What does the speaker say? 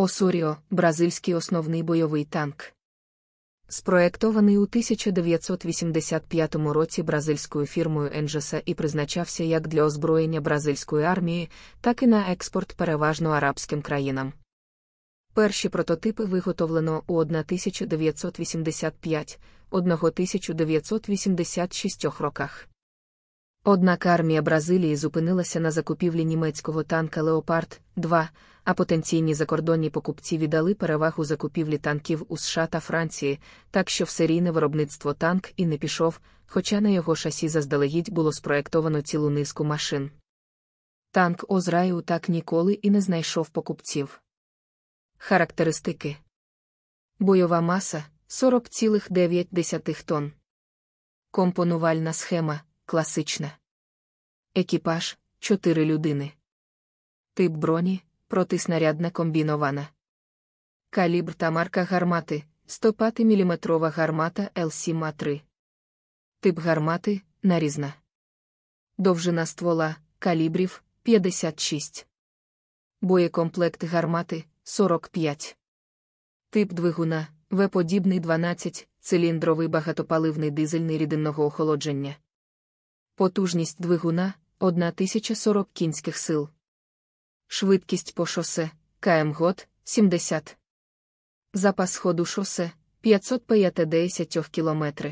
Осоріо, бразильський основний бойовий танк. Спроектований у 1985 році бразильською фірмою Енджеса і призначався як для озброєння бразильської армії, так і на експорт переважно арабським країнам. Перші прототипи виготовлено у 1985 1986 роках. Однак армія Бразилії зупинилася на закупівлі німецького танка Леопард 2, а потенційні закордонні покупці віддали перевагу закупівлі танків у США та Франції, так що всерійне виробництво танк і не пішов, хоча на його шасі заздалегідь було спроєктовано цілу низку машин. Танк Озраю так ніколи і не знайшов покупців. Характеристики бойова маса 40,9 тонн. Компонувальна схема класичне. Екіпаж чотири людини. Тип броні, протиснарядна комбінована. Калібр та марка гармати 105 мм гармата lcma 3 Тип гармати нарізна. Довжина ствола калібрів 56. Боєкомплект гармати 45. Тип двигуна В-подібний 12, циліндровий багатопаливний дизельний рідинного охолодження. Потужність двигуна 1040 кінських сил. Швидкість по шосе КМ-год 70. Запас ходу шосе 550 км.